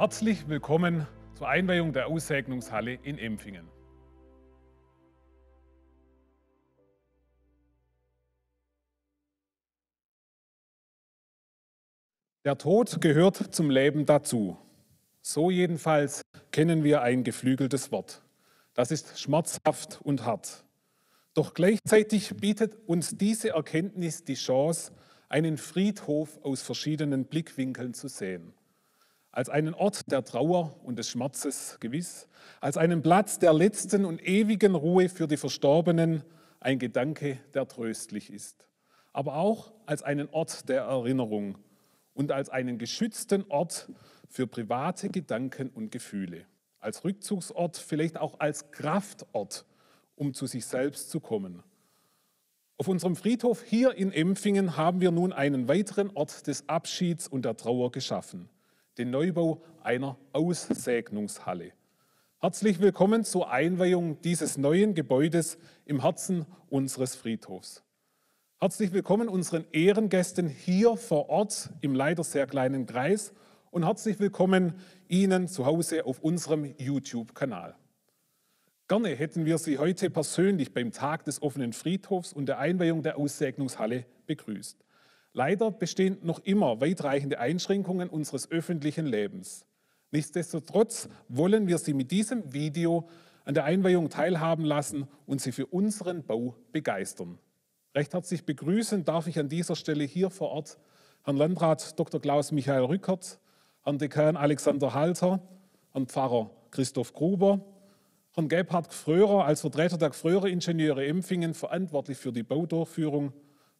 Herzlich willkommen zur Einweihung der Aussegnungshalle in Empfingen. Der Tod gehört zum Leben dazu. So jedenfalls kennen wir ein geflügeltes Wort. Das ist schmerzhaft und hart. Doch gleichzeitig bietet uns diese Erkenntnis die Chance, einen Friedhof aus verschiedenen Blickwinkeln zu sehen als einen Ort der Trauer und des Schmerzes gewiss, als einen Platz der letzten und ewigen Ruhe für die Verstorbenen, ein Gedanke, der tröstlich ist, aber auch als einen Ort der Erinnerung und als einen geschützten Ort für private Gedanken und Gefühle, als Rückzugsort, vielleicht auch als Kraftort, um zu sich selbst zu kommen. Auf unserem Friedhof hier in Empfingen haben wir nun einen weiteren Ort des Abschieds und der Trauer geschaffen – den Neubau einer Aussegnungshalle. Herzlich willkommen zur Einweihung dieses neuen Gebäudes im Herzen unseres Friedhofs. Herzlich willkommen unseren Ehrengästen hier vor Ort im leider sehr kleinen Kreis und herzlich willkommen Ihnen zu Hause auf unserem YouTube-Kanal. Gerne hätten wir Sie heute persönlich beim Tag des offenen Friedhofs und der Einweihung der Aussegnungshalle begrüßt. Leider bestehen noch immer weitreichende Einschränkungen unseres öffentlichen Lebens. Nichtsdestotrotz wollen wir Sie mit diesem Video an der Einweihung teilhaben lassen und Sie für unseren Bau begeistern. Recht herzlich begrüßen darf ich an dieser Stelle hier vor Ort Herrn Landrat Dr. Klaus Michael Rückert, Herrn Dekan Alexander Halter, Herrn Pfarrer Christoph Gruber, Herrn Gebhard Fröhrer als Vertreter der Fröhrer Ingenieure Empfingen verantwortlich für die Baudurchführung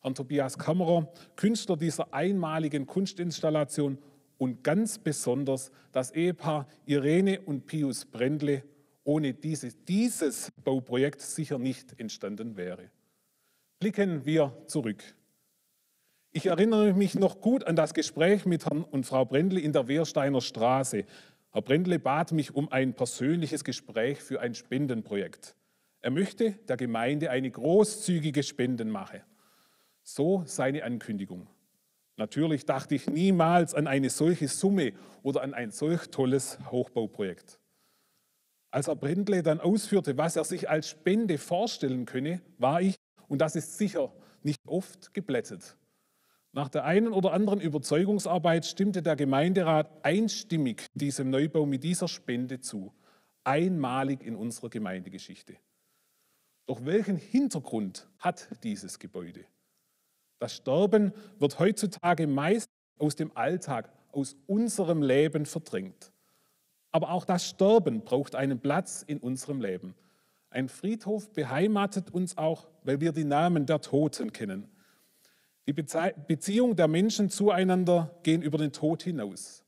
Herrn Tobias Kammerer, Künstler dieser einmaligen Kunstinstallation und ganz besonders das Ehepaar Irene und Pius Brendle, ohne dieses, dieses Bauprojekt sicher nicht entstanden wäre. Blicken wir zurück. Ich erinnere mich noch gut an das Gespräch mit Herrn und Frau Brendle in der Wehrsteiner Straße. Herr Brendle bat mich um ein persönliches Gespräch für ein Spendenprojekt. Er möchte der Gemeinde eine großzügige Spenden machen. So seine Ankündigung. Natürlich dachte ich niemals an eine solche Summe oder an ein solch tolles Hochbauprojekt. Als er Brindley dann ausführte, was er sich als Spende vorstellen könne, war ich, und das ist sicher, nicht oft geblättet. Nach der einen oder anderen Überzeugungsarbeit stimmte der Gemeinderat einstimmig diesem Neubau mit dieser Spende zu. Einmalig in unserer Gemeindegeschichte. Doch welchen Hintergrund hat dieses Gebäude? Das Sterben wird heutzutage meist aus dem Alltag, aus unserem Leben verdrängt. Aber auch das Sterben braucht einen Platz in unserem Leben. Ein Friedhof beheimatet uns auch, weil wir die Namen der Toten kennen. Die Beziehung der Menschen zueinander gehen über den Tod hinaus.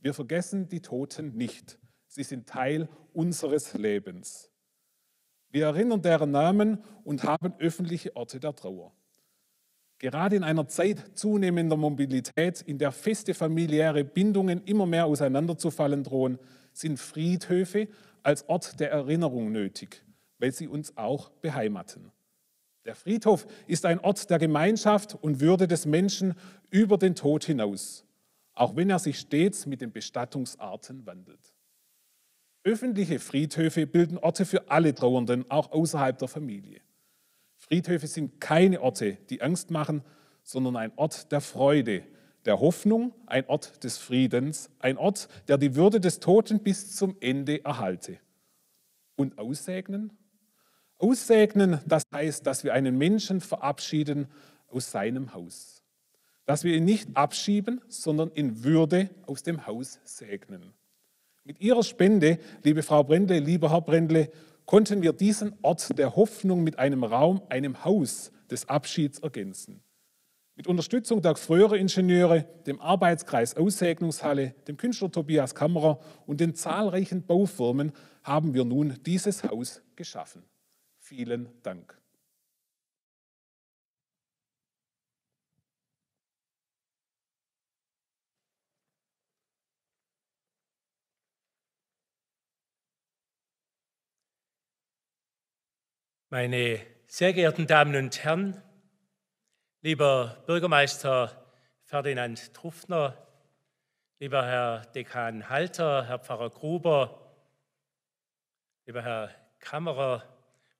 Wir vergessen die Toten nicht. Sie sind Teil unseres Lebens. Wir erinnern deren Namen und haben öffentliche Orte der Trauer. Gerade in einer Zeit zunehmender Mobilität, in der feste familiäre Bindungen immer mehr auseinanderzufallen drohen, sind Friedhöfe als Ort der Erinnerung nötig, weil sie uns auch beheimaten. Der Friedhof ist ein Ort der Gemeinschaft und Würde des Menschen über den Tod hinaus, auch wenn er sich stets mit den Bestattungsarten wandelt. Öffentliche Friedhöfe bilden Orte für alle Trauernden, auch außerhalb der Familie. Friedhöfe sind keine Orte, die Angst machen, sondern ein Ort der Freude, der Hoffnung, ein Ort des Friedens, ein Ort, der die Würde des Toten bis zum Ende erhalte. Und aussegnen? Aussegnen, das heißt, dass wir einen Menschen verabschieden aus seinem Haus. Dass wir ihn nicht abschieben, sondern in Würde aus dem Haus segnen. Mit Ihrer Spende, liebe Frau Brendle, lieber Herr Brendle, konnten wir diesen Ort der Hoffnung mit einem Raum, einem Haus des Abschieds ergänzen. Mit Unterstützung der Fröhre Ingenieure, dem Arbeitskreis Aussegnungshalle, dem Künstler Tobias Kammerer und den zahlreichen Baufirmen haben wir nun dieses Haus geschaffen. Vielen Dank. Meine sehr geehrten Damen und Herren, lieber Bürgermeister Ferdinand Truffner, lieber Herr Dekan Halter, Herr Pfarrer Gruber, lieber Herr Kammerer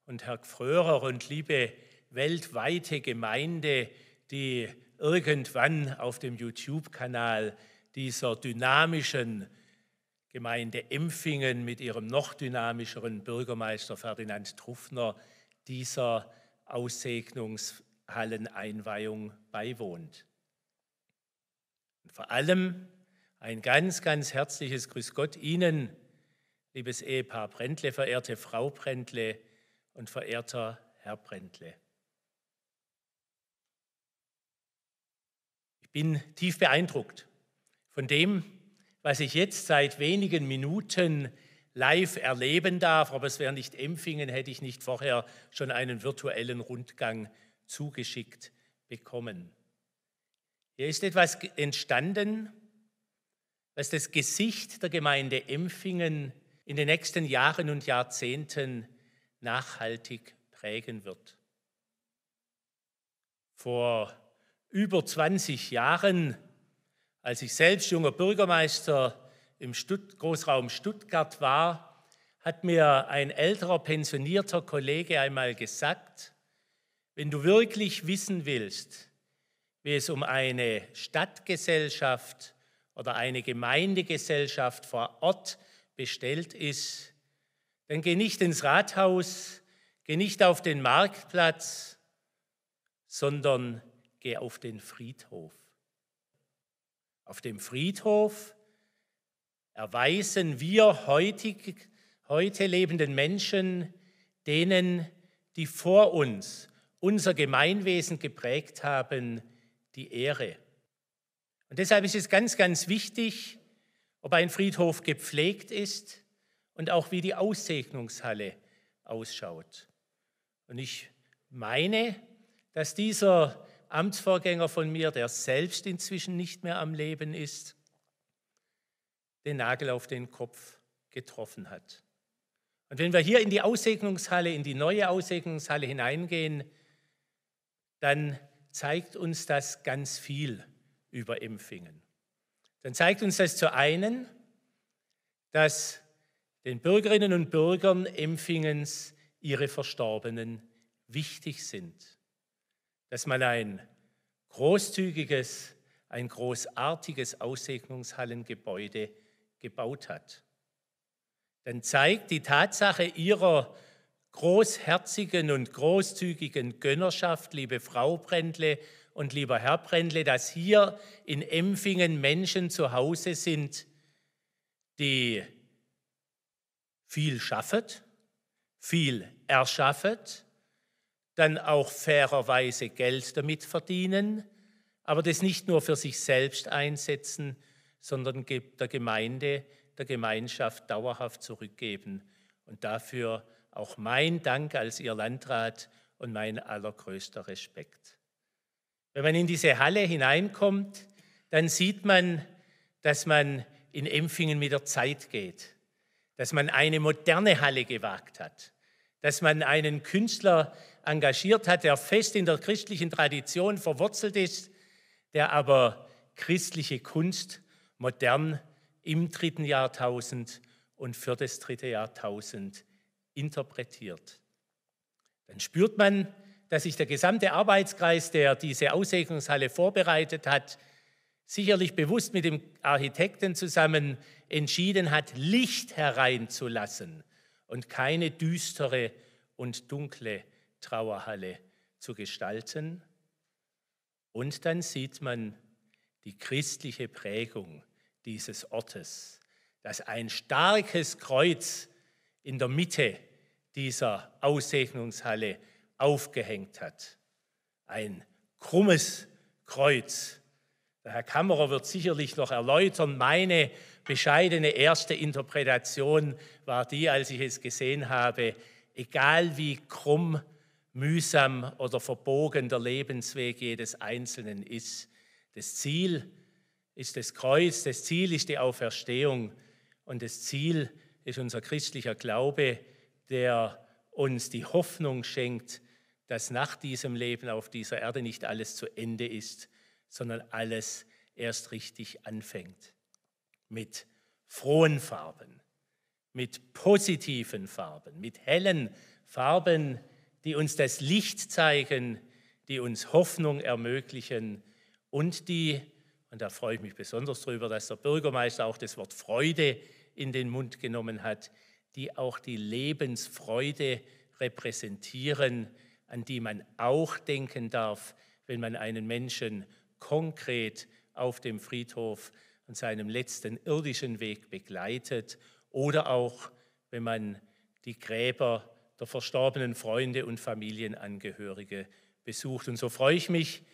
und Herr Gfröhrer und liebe weltweite Gemeinde, die irgendwann auf dem YouTube-Kanal dieser dynamischen Gemeinde Empfingen mit ihrem noch dynamischeren Bürgermeister Ferdinand Truffner dieser Aussegnungshalleneinweihung beiwohnt. Und vor allem ein ganz, ganz herzliches Grüß Gott Ihnen, liebes Ehepaar Brentle, verehrte Frau Brentle und verehrter Herr Brentle. Ich bin tief beeindruckt von dem, was ich jetzt seit wenigen Minuten live erleben darf. Aber es wäre nicht Empfingen, hätte ich nicht vorher schon einen virtuellen Rundgang zugeschickt bekommen. Hier ist etwas entstanden, was das Gesicht der Gemeinde Empfingen in den nächsten Jahren und Jahrzehnten nachhaltig prägen wird. Vor über 20 Jahren, als ich selbst junger Bürgermeister im Stutt Großraum Stuttgart war, hat mir ein älterer pensionierter Kollege einmal gesagt, wenn du wirklich wissen willst, wie es um eine Stadtgesellschaft oder eine Gemeindegesellschaft vor Ort bestellt ist, dann geh nicht ins Rathaus, geh nicht auf den Marktplatz, sondern geh auf den Friedhof. Auf dem Friedhof erweisen wir heutig, heute lebenden Menschen denen, die vor uns unser Gemeinwesen geprägt haben, die Ehre. Und deshalb ist es ganz, ganz wichtig, ob ein Friedhof gepflegt ist und auch wie die Aussegnungshalle ausschaut. Und ich meine, dass dieser Amtsvorgänger von mir, der selbst inzwischen nicht mehr am Leben ist, den Nagel auf den Kopf getroffen hat. Und wenn wir hier in die Aussegnungshalle, in die neue Aussegnungshalle hineingehen, dann zeigt uns das ganz viel über Empfingen. Dann zeigt uns das zu einen, dass den Bürgerinnen und Bürgern Empfingens ihre Verstorbenen wichtig sind. Dass man ein großzügiges, ein großartiges Aussegnungshallengebäude gebaut hat, dann zeigt die Tatsache ihrer großherzigen und großzügigen Gönnerschaft, liebe Frau Brändle und lieber Herr Brändle, dass hier in Empfingen Menschen zu Hause sind, die viel schaffet, viel erschaffet, dann auch fairerweise Geld damit verdienen, aber das nicht nur für sich selbst einsetzen, sondern der Gemeinde, der Gemeinschaft dauerhaft zurückgeben. Und dafür auch mein Dank als Ihr Landrat und mein allergrößter Respekt. Wenn man in diese Halle hineinkommt, dann sieht man, dass man in Empfingen mit der Zeit geht, dass man eine moderne Halle gewagt hat, dass man einen Künstler engagiert hat, der fest in der christlichen Tradition verwurzelt ist, der aber christliche Kunst modern im dritten Jahrtausend und für das dritte Jahrtausend interpretiert. Dann spürt man, dass sich der gesamte Arbeitskreis, der diese Aussegnungshalle vorbereitet hat, sicherlich bewusst mit dem Architekten zusammen entschieden hat, Licht hereinzulassen und keine düstere und dunkle Trauerhalle zu gestalten. Und dann sieht man die christliche Prägung dieses Ortes, dass ein starkes Kreuz in der Mitte dieser Aussegnungshalle aufgehängt hat. Ein krummes Kreuz. Der Herr Kammerer wird sicherlich noch erläutern, meine bescheidene erste Interpretation war die, als ich es gesehen habe, egal wie krumm, mühsam oder verbogen der Lebensweg jedes Einzelnen ist, das Ziel ist, ist das Kreuz, das Ziel ist die Auferstehung und das Ziel ist unser christlicher Glaube, der uns die Hoffnung schenkt, dass nach diesem Leben auf dieser Erde nicht alles zu Ende ist, sondern alles erst richtig anfängt. Mit frohen Farben, mit positiven Farben, mit hellen Farben, die uns das Licht zeigen, die uns Hoffnung ermöglichen und die und da freue ich mich besonders darüber, dass der Bürgermeister auch das Wort Freude in den Mund genommen hat, die auch die Lebensfreude repräsentieren, an die man auch denken darf, wenn man einen Menschen konkret auf dem Friedhof und seinem letzten irdischen Weg begleitet oder auch, wenn man die Gräber der verstorbenen Freunde und Familienangehörige besucht. Und so freue ich mich,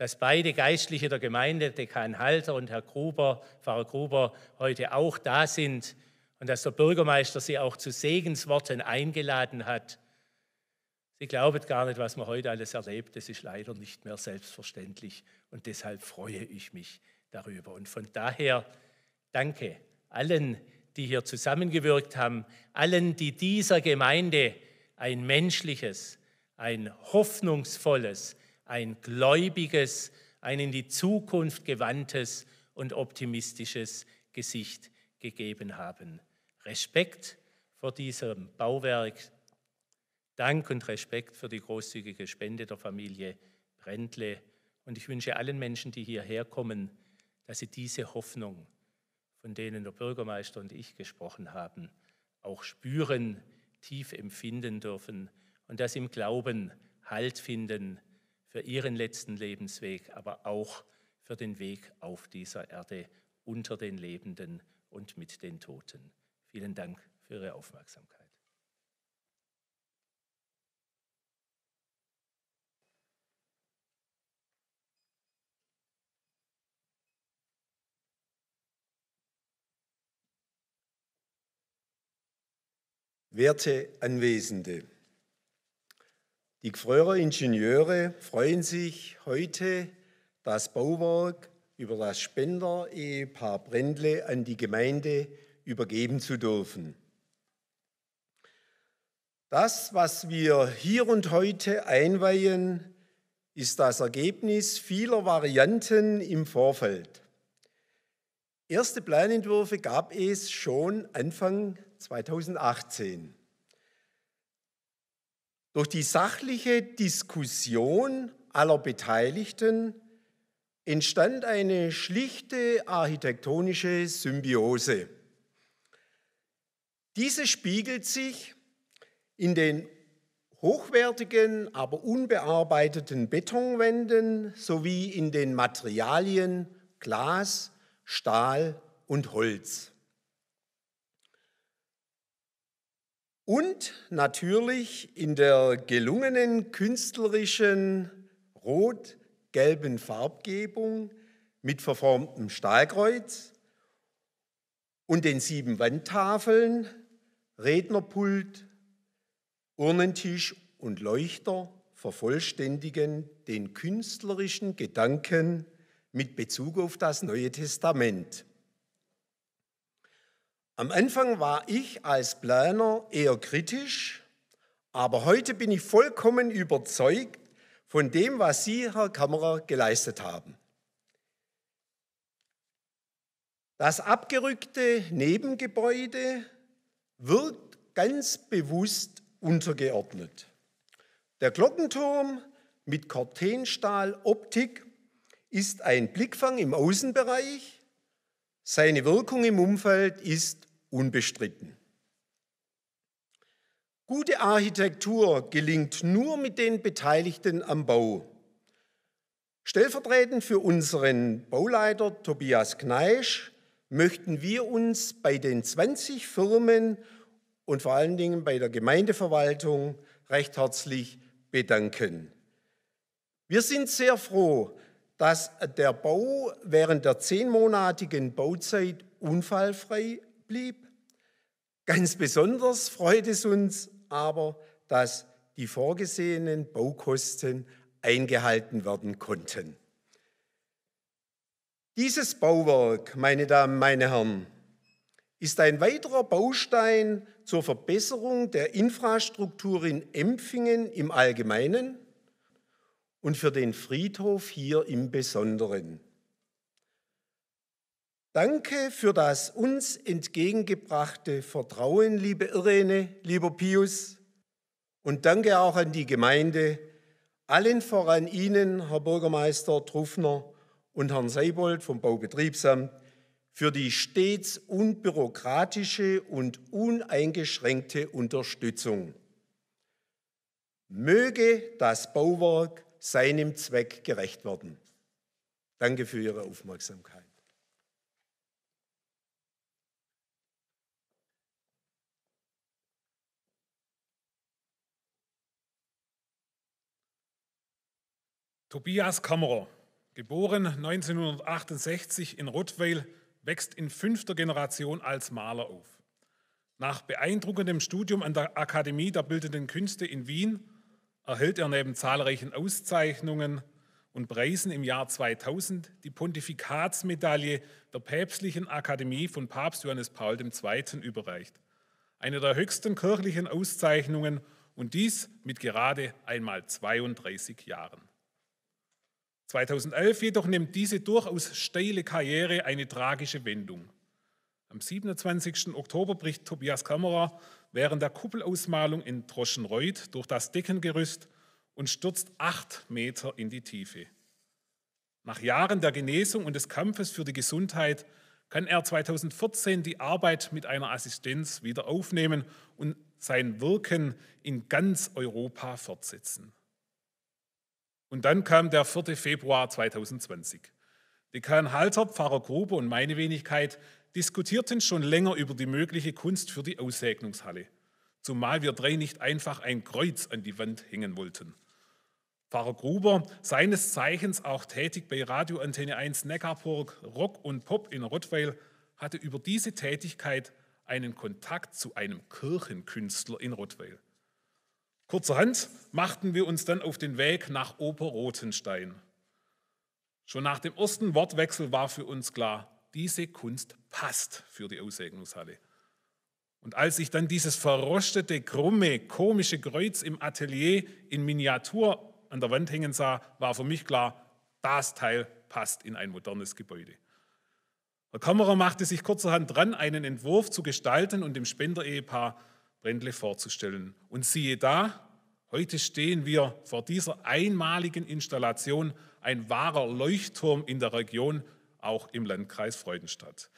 dass beide Geistliche der Gemeinde, Dekan Halter und Herr Gruber, Pfarrer Gruber, heute auch da sind und dass der Bürgermeister sie auch zu Segensworten eingeladen hat. Sie glauben gar nicht, was man heute alles erlebt. Das ist leider nicht mehr selbstverständlich und deshalb freue ich mich darüber. Und von daher danke allen, die hier zusammengewirkt haben, allen, die dieser Gemeinde ein menschliches, ein hoffnungsvolles, ein gläubiges, ein in die Zukunft gewandtes und optimistisches Gesicht gegeben haben. Respekt vor diesem Bauwerk, Dank und Respekt für die großzügige Spende der Familie Brändle. Und ich wünsche allen Menschen, die hierher kommen, dass sie diese Hoffnung, von denen der Bürgermeister und ich gesprochen haben, auch spüren, tief empfinden dürfen und dass sie im Glauben Halt finden, für ihren letzten Lebensweg, aber auch für den Weg auf dieser Erde unter den Lebenden und mit den Toten. Vielen Dank für Ihre Aufmerksamkeit. Werte Anwesende, die Gfrörer Ingenieure freuen sich heute, das Bauwerk über das Spender-Ehepaar Brendle an die Gemeinde übergeben zu dürfen. Das, was wir hier und heute einweihen, ist das Ergebnis vieler Varianten im Vorfeld. Erste Planentwürfe gab es schon Anfang 2018. Durch die sachliche Diskussion aller Beteiligten entstand eine schlichte architektonische Symbiose. Diese spiegelt sich in den hochwertigen, aber unbearbeiteten Betonwänden sowie in den Materialien Glas, Stahl und Holz. Und natürlich in der gelungenen künstlerischen rot-gelben Farbgebung mit verformtem Stahlkreuz und den sieben Wandtafeln, Rednerpult, Urnentisch und Leuchter vervollständigen den künstlerischen Gedanken mit Bezug auf das Neue Testament. Am Anfang war ich als Planer eher kritisch, aber heute bin ich vollkommen überzeugt von dem, was Sie, Herr Kammerer, geleistet haben. Das abgerückte Nebengebäude wirkt ganz bewusst untergeordnet. Der Glockenturm mit Cortenstahloptik ist ein Blickfang im Außenbereich. Seine Wirkung im Umfeld ist unbestritten. Gute Architektur gelingt nur mit den Beteiligten am Bau. Stellvertretend für unseren Bauleiter Tobias Kneisch möchten wir uns bei den 20 Firmen und vor allen Dingen bei der Gemeindeverwaltung recht herzlich bedanken. Wir sind sehr froh, dass der Bau während der zehnmonatigen Bauzeit unfallfrei blieb. Ganz besonders freut es uns aber, dass die vorgesehenen Baukosten eingehalten werden konnten. Dieses Bauwerk, meine Damen, meine Herren, ist ein weiterer Baustein zur Verbesserung der Infrastruktur in Empfingen im Allgemeinen und für den Friedhof hier im Besonderen. Danke für das uns entgegengebrachte Vertrauen, liebe Irene, lieber Pius. Und danke auch an die Gemeinde, allen voran Ihnen, Herr Bürgermeister Truffner und Herrn Seibold vom Baubetriebsamt, für die stets unbürokratische und uneingeschränkte Unterstützung. Möge das Bauwerk seinem Zweck gerecht werden. Danke für Ihre Aufmerksamkeit. Tobias Kammerer, geboren 1968 in Rottweil, wächst in fünfter Generation als Maler auf. Nach beeindruckendem Studium an der Akademie der Bildenden Künste in Wien erhält er neben zahlreichen Auszeichnungen und Preisen im Jahr 2000 die Pontifikatsmedaille der Päpstlichen Akademie von Papst Johannes Paul II. überreicht. Eine der höchsten kirchlichen Auszeichnungen und dies mit gerade einmal 32 Jahren. 2011 jedoch nimmt diese durchaus steile Karriere eine tragische Wendung. Am 27. Oktober bricht Tobias Kammerer während der Kuppelausmalung in Droschenreuth durch das Deckengerüst und stürzt acht Meter in die Tiefe. Nach Jahren der Genesung und des Kampfes für die Gesundheit kann er 2014 die Arbeit mit einer Assistenz wieder aufnehmen und sein Wirken in ganz Europa fortsetzen. Und dann kam der 4. Februar 2020. Dekan Halter, Pfarrer Gruber und meine Wenigkeit diskutierten schon länger über die mögliche Kunst für die Aussegnungshalle, zumal wir drei nicht einfach ein Kreuz an die Wand hängen wollten. Pfarrer Gruber, seines Zeichens auch tätig bei Radio Antenne 1 Neckarburg, Rock und Pop in Rottweil, hatte über diese Tätigkeit einen Kontakt zu einem Kirchenkünstler in Rottweil. Kurzerhand machten wir uns dann auf den Weg nach Oberrothenstein. Schon nach dem ersten Wortwechsel war für uns klar, diese Kunst passt für die Aussegnungshalle. Und als ich dann dieses verrostete, krumme, komische Kreuz im Atelier in Miniatur an der Wand hängen sah, war für mich klar, das Teil passt in ein modernes Gebäude. Der Kamera machte sich kurzerhand dran, einen Entwurf zu gestalten und dem Spender-Ehepaar Brändle vorzustellen. Und siehe da, heute stehen wir vor dieser einmaligen Installation, ein wahrer Leuchtturm in der Region, auch im Landkreis Freudenstadt.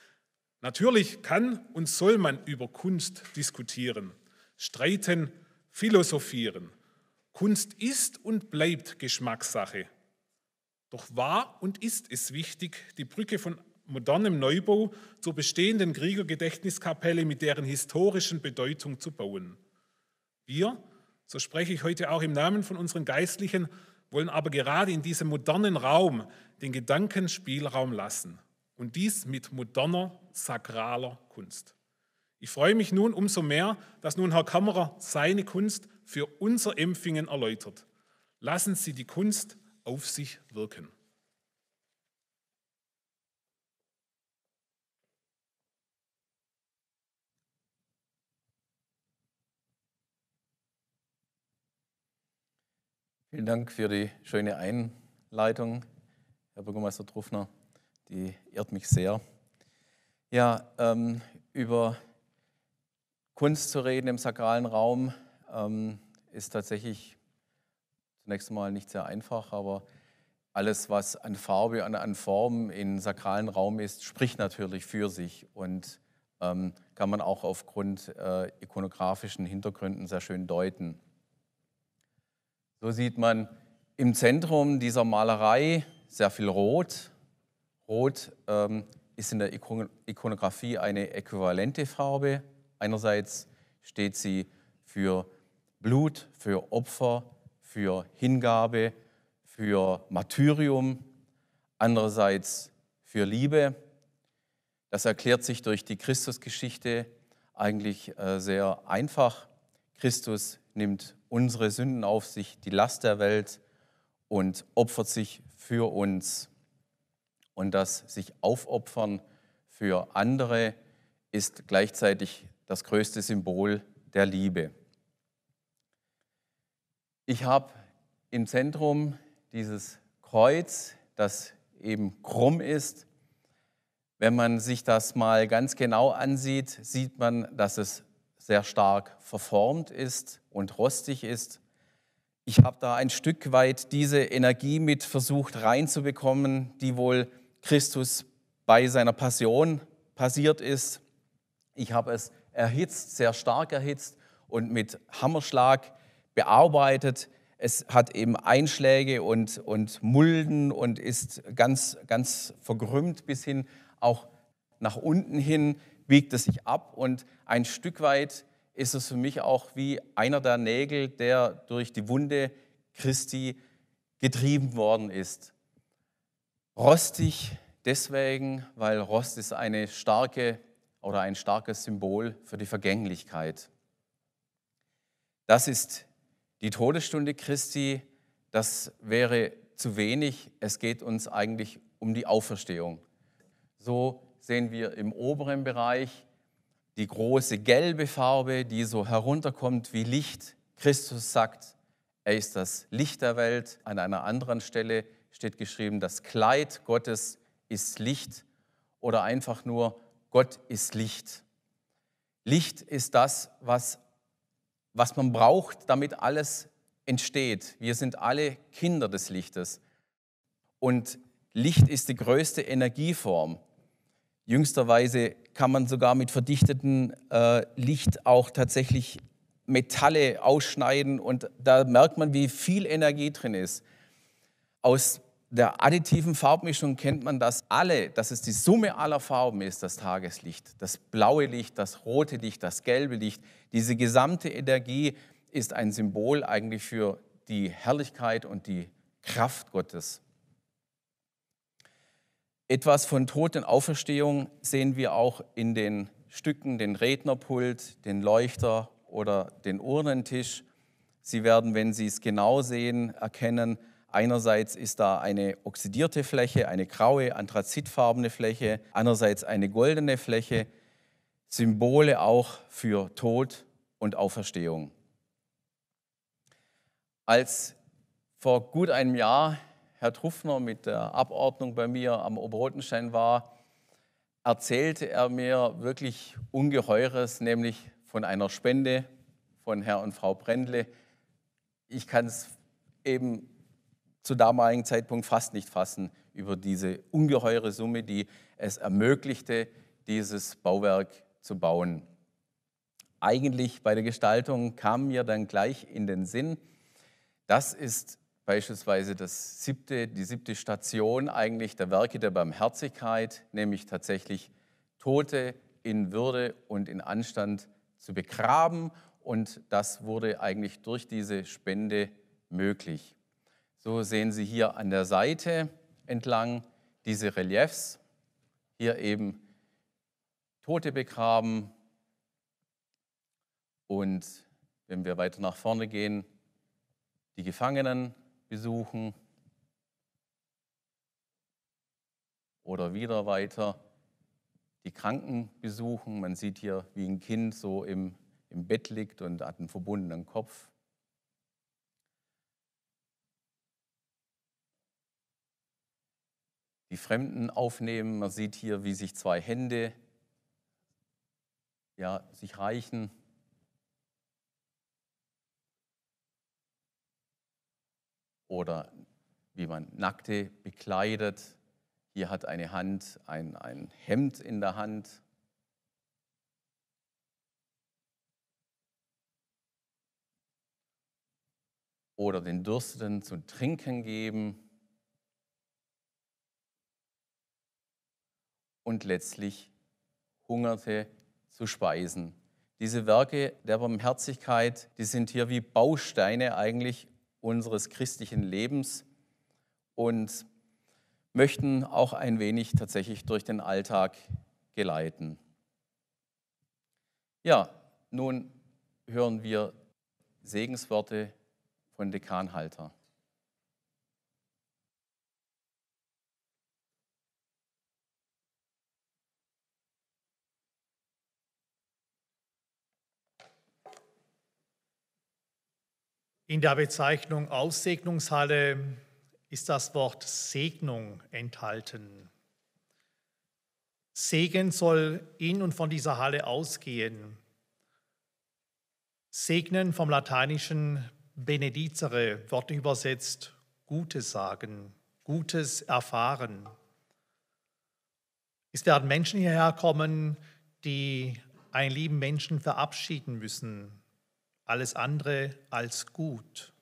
Natürlich kann und soll man über Kunst diskutieren, streiten, philosophieren. Kunst ist und bleibt Geschmackssache. Doch war und ist es wichtig, die Brücke von modernem Neubau zur bestehenden Kriegergedächtniskapelle mit deren historischen Bedeutung zu bauen. Wir, so spreche ich heute auch im Namen von unseren Geistlichen, wollen aber gerade in diesem modernen Raum den Gedanken Spielraum lassen und dies mit moderner, sakraler Kunst. Ich freue mich nun umso mehr, dass nun Herr Kammerer seine Kunst für unser Empfingen erläutert. Lassen Sie die Kunst auf sich wirken. Vielen Dank für die schöne Einleitung, Herr Bürgermeister Trufner. Die ehrt mich sehr. Ja, ähm, über Kunst zu reden im sakralen Raum ähm, ist tatsächlich zunächst einmal nicht sehr einfach, aber alles, was an Farbe, an, an Form im sakralen Raum ist, spricht natürlich für sich und ähm, kann man auch aufgrund äh, ikonografischen Hintergründen sehr schön deuten. So sieht man im Zentrum dieser Malerei sehr viel Rot. Rot ähm, ist in der Ikonografie eine äquivalente Farbe. Einerseits steht sie für Blut, für Opfer, für Hingabe, für Martyrium, andererseits für Liebe. Das erklärt sich durch die Christusgeschichte eigentlich äh, sehr einfach. Christus nimmt unsere Sünden auf sich, die Last der Welt und opfert sich für uns. Und das sich aufopfern für andere ist gleichzeitig das größte Symbol der Liebe. Ich habe im Zentrum dieses Kreuz, das eben krumm ist. Wenn man sich das mal ganz genau ansieht, sieht man, dass es sehr stark verformt ist und rostig ist. Ich habe da ein Stück weit diese Energie mit versucht reinzubekommen, die wohl Christus bei seiner Passion passiert ist. Ich habe es erhitzt, sehr stark erhitzt und mit Hammerschlag bearbeitet. Es hat eben Einschläge und, und Mulden und ist ganz, ganz verkrümmt bis hin auch nach unten hin wiegt es sich ab und ein Stück weit ist es für mich auch wie einer der Nägel, der durch die Wunde Christi getrieben worden ist. Rostig deswegen, weil Rost ist eine starke oder ein starkes Symbol für die Vergänglichkeit. Das ist die Todesstunde Christi, das wäre zu wenig. Es geht uns eigentlich um die Auferstehung. So sehen wir im oberen Bereich die große gelbe Farbe, die so herunterkommt wie Licht. Christus sagt, er ist das Licht der Welt. An einer anderen Stelle steht geschrieben, das Kleid Gottes ist Licht oder einfach nur Gott ist Licht. Licht ist das, was, was man braucht, damit alles entsteht. Wir sind alle Kinder des Lichtes. Und Licht ist die größte Energieform. Jüngsterweise kann man sogar mit verdichtetem äh, Licht auch tatsächlich Metalle ausschneiden und da merkt man, wie viel Energie drin ist. Aus der additiven Farbmischung kennt man das alle, dass es die Summe aller Farben ist, das Tageslicht. Das blaue Licht, das rote Licht, das gelbe Licht. Diese gesamte Energie ist ein Symbol eigentlich für die Herrlichkeit und die Kraft Gottes. Etwas von Tod und Auferstehung sehen wir auch in den Stücken, den Rednerpult, den Leuchter oder den Urnentisch. Sie werden, wenn Sie es genau sehen, erkennen, einerseits ist da eine oxidierte Fläche, eine graue, anthrazitfarbene Fläche, andererseits eine goldene Fläche, Symbole auch für Tod und Auferstehung. Als vor gut einem Jahr Herr Truffner mit der Abordnung bei mir am Oberrothenstein war, erzählte er mir wirklich Ungeheures, nämlich von einer Spende von Herr und Frau Brendle. Ich kann es eben zu damaligen Zeitpunkt fast nicht fassen über diese ungeheure Summe, die es ermöglichte, dieses Bauwerk zu bauen. Eigentlich bei der Gestaltung kam mir dann gleich in den Sinn, das ist beispielsweise das siebte, die siebte Station eigentlich der Werke der Barmherzigkeit, nämlich tatsächlich Tote in Würde und in Anstand zu begraben. Und das wurde eigentlich durch diese Spende möglich. So sehen Sie hier an der Seite entlang diese Reliefs. Hier eben Tote begraben. Und wenn wir weiter nach vorne gehen, die Gefangenen besuchen oder wieder weiter die Kranken besuchen. Man sieht hier, wie ein Kind so im, im Bett liegt und hat einen verbundenen Kopf. Die Fremden aufnehmen. Man sieht hier, wie sich zwei Hände ja, sich reichen. oder wie man Nackte bekleidet. Hier hat eine Hand ein, ein Hemd in der Hand. Oder den Durstenden zu trinken geben. Und letztlich Hungerte zu speisen. Diese Werke der Barmherzigkeit, die sind hier wie Bausteine eigentlich unseres christlichen Lebens und möchten auch ein wenig tatsächlich durch den Alltag geleiten. Ja, nun hören wir Segensworte von Dekanhalter. Halter. In der Bezeichnung Aussegnungshalle ist das Wort Segnung enthalten. Segen soll in und von dieser Halle ausgehen. Segnen vom lateinischen benedizere, Wort übersetzt Gutes sagen, Gutes erfahren. Es werden Menschen hierher kommen, die einen lieben Menschen verabschieden müssen, alles andere als gut.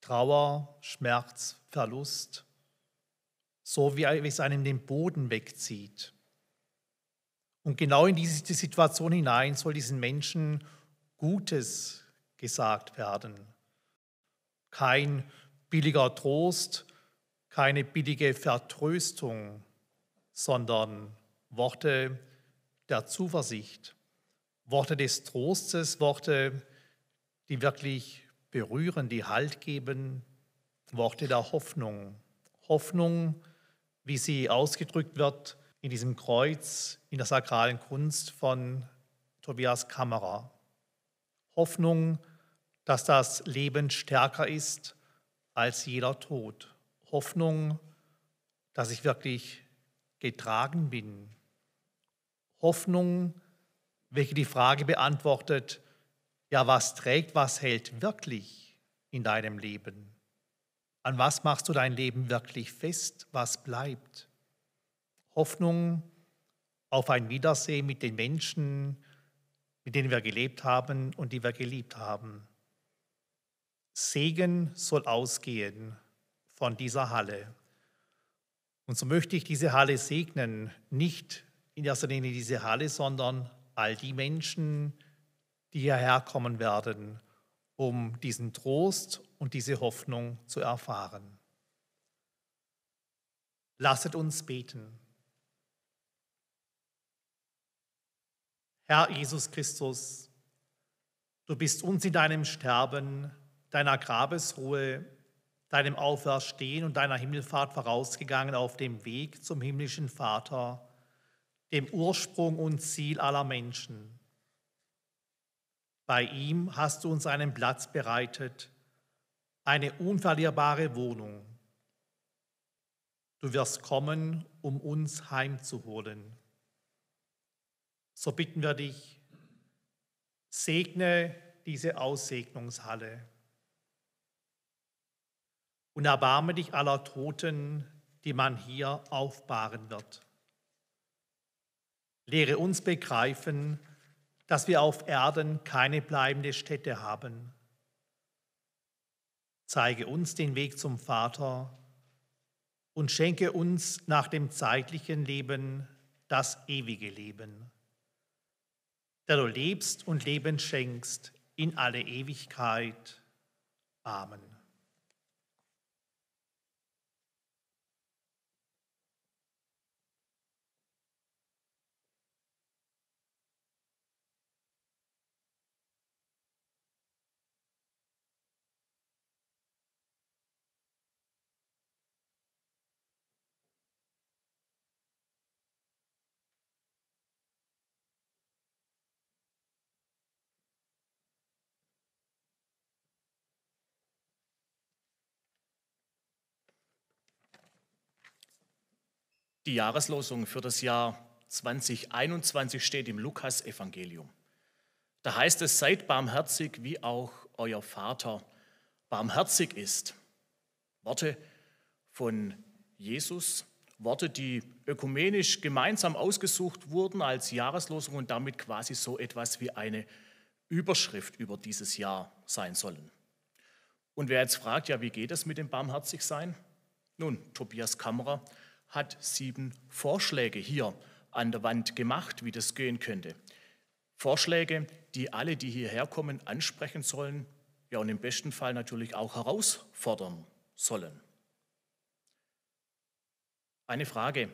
Trauer, Schmerz, Verlust, so wie es einem den Boden wegzieht. Und genau in diese Situation hinein soll diesen Menschen Gutes gesagt werden. Kein billiger Trost, keine billige Vertröstung, sondern Worte der Zuversicht, Worte des Trostes, Worte die wirklich berühren, die Halt geben, Worte der Hoffnung. Hoffnung, wie sie ausgedrückt wird in diesem Kreuz in der sakralen Kunst von Tobias Kammerer. Hoffnung, dass das Leben stärker ist als jeder Tod. Hoffnung, dass ich wirklich getragen bin. Hoffnung, welche die Frage beantwortet, ja, was trägt, was hält wirklich in deinem Leben? An was machst du dein Leben wirklich fest? Was bleibt? Hoffnung auf ein Wiedersehen mit den Menschen, mit denen wir gelebt haben und die wir geliebt haben. Segen soll ausgehen von dieser Halle. Und so möchte ich diese Halle segnen, nicht in erster Linie diese Halle, sondern all die Menschen, die die hierher kommen werden, um diesen Trost und diese Hoffnung zu erfahren. Lasset uns beten. Herr Jesus Christus, du bist uns in deinem Sterben, deiner Grabesruhe, deinem Auferstehen und deiner Himmelfahrt vorausgegangen auf dem Weg zum himmlischen Vater, dem Ursprung und Ziel aller Menschen. Bei ihm hast du uns einen Platz bereitet, eine unverlierbare Wohnung. Du wirst kommen, um uns heimzuholen. So bitten wir dich, segne diese Aussegnungshalle und erbarme dich aller Toten, die man hier aufbahren wird. Lehre uns begreifen, dass wir auf Erden keine bleibende Stätte haben. Zeige uns den Weg zum Vater und schenke uns nach dem zeitlichen Leben das ewige Leben, der du lebst und Leben schenkst in alle Ewigkeit. Amen. Die Jahreslosung für das Jahr 2021 steht im Lukas-Evangelium. Da heißt es, seid barmherzig, wie auch euer Vater barmherzig ist. Worte von Jesus, Worte, die ökumenisch gemeinsam ausgesucht wurden als Jahreslosung und damit quasi so etwas wie eine Überschrift über dieses Jahr sein sollen. Und wer jetzt fragt, ja, wie geht es mit dem Barmherzigsein? Nun, Tobias Kammerer hat sieben Vorschläge hier an der Wand gemacht, wie das gehen könnte. Vorschläge, die alle, die hierher kommen, ansprechen sollen, ja und im besten Fall natürlich auch herausfordern sollen. Eine Frage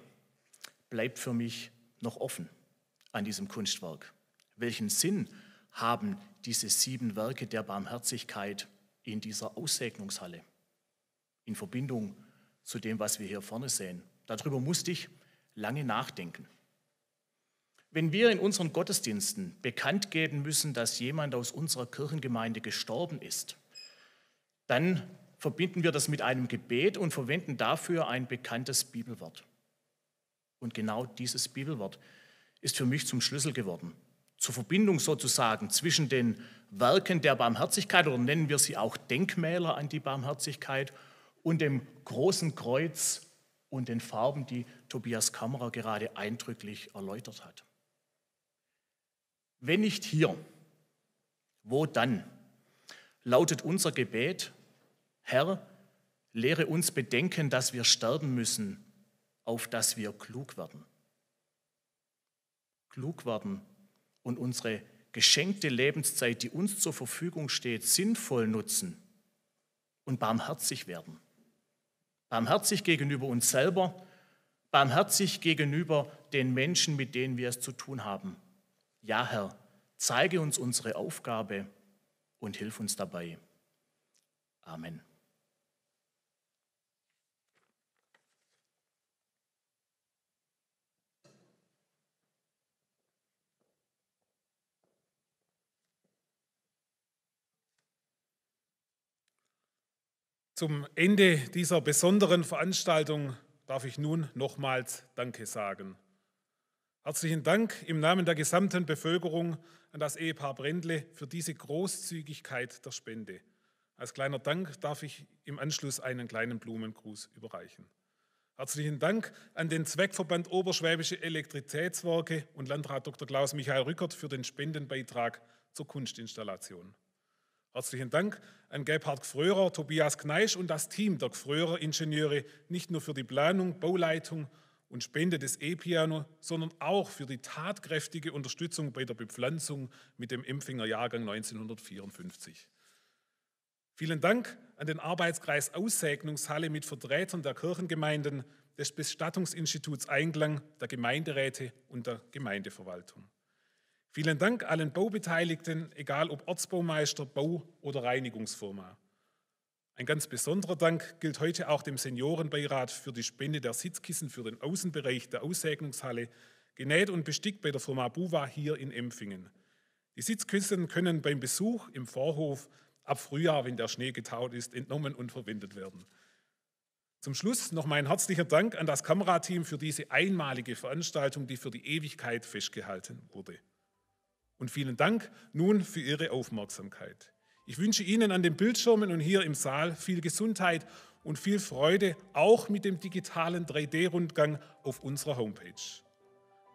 bleibt für mich noch offen an diesem Kunstwerk. Welchen Sinn haben diese sieben Werke der Barmherzigkeit in dieser Aussegnungshalle in Verbindung zu dem, was wir hier vorne sehen? Darüber musste ich lange nachdenken. Wenn wir in unseren Gottesdiensten bekannt geben müssen, dass jemand aus unserer Kirchengemeinde gestorben ist, dann verbinden wir das mit einem Gebet und verwenden dafür ein bekanntes Bibelwort. Und genau dieses Bibelwort ist für mich zum Schlüssel geworden, zur Verbindung sozusagen zwischen den Werken der Barmherzigkeit oder nennen wir sie auch Denkmäler an die Barmherzigkeit und dem großen Kreuz und den Farben, die Tobias Kammerer gerade eindrücklich erläutert hat. Wenn nicht hier, wo dann? Lautet unser Gebet, Herr, lehre uns bedenken, dass wir sterben müssen, auf dass wir klug werden. Klug werden und unsere geschenkte Lebenszeit, die uns zur Verfügung steht, sinnvoll nutzen und barmherzig werden. Barmherzig gegenüber uns selber, barmherzig gegenüber den Menschen, mit denen wir es zu tun haben. Ja, Herr, zeige uns unsere Aufgabe und hilf uns dabei. Amen. Zum Ende dieser besonderen Veranstaltung darf ich nun nochmals Danke sagen. Herzlichen Dank im Namen der gesamten Bevölkerung an das Ehepaar Brendle für diese Großzügigkeit der Spende. Als kleiner Dank darf ich im Anschluss einen kleinen Blumengruß überreichen. Herzlichen Dank an den Zweckverband Oberschwäbische Elektrizitätswerke und Landrat Dr. Klaus Michael Rückert für den Spendenbeitrag zur Kunstinstallation. Herzlichen Dank an Gebhard Gfröhrer, Tobias Kneisch und das Team der Gfröhrer Ingenieure, nicht nur für die Planung, Bauleitung und Spende des E-Piano, sondern auch für die tatkräftige Unterstützung bei der Bepflanzung mit dem Empfinger Jahrgang 1954. Vielen Dank an den Arbeitskreis Aussegnungshalle mit Vertretern der Kirchengemeinden, des Bestattungsinstituts Einklang, der Gemeinderäte und der Gemeindeverwaltung. Vielen Dank allen Baubeteiligten, egal ob Ortsbaumeister, Bau- oder Reinigungsfirma. Ein ganz besonderer Dank gilt heute auch dem Seniorenbeirat für die Spende der Sitzkissen für den Außenbereich der Aussegnungshalle, genäht und bestickt bei der Firma Buwa hier in Empfingen. Die Sitzkissen können beim Besuch im Vorhof ab Frühjahr, wenn der Schnee getaut ist, entnommen und verwendet werden. Zum Schluss noch mein herzlicher Dank an das Kamerateam für diese einmalige Veranstaltung, die für die Ewigkeit festgehalten wurde. Und vielen Dank nun für Ihre Aufmerksamkeit. Ich wünsche Ihnen an den Bildschirmen und hier im Saal viel Gesundheit und viel Freude, auch mit dem digitalen 3D-Rundgang auf unserer Homepage.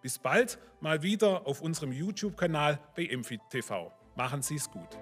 Bis bald mal wieder auf unserem YouTube-Kanal bei MFIT TV. Machen Sie es gut.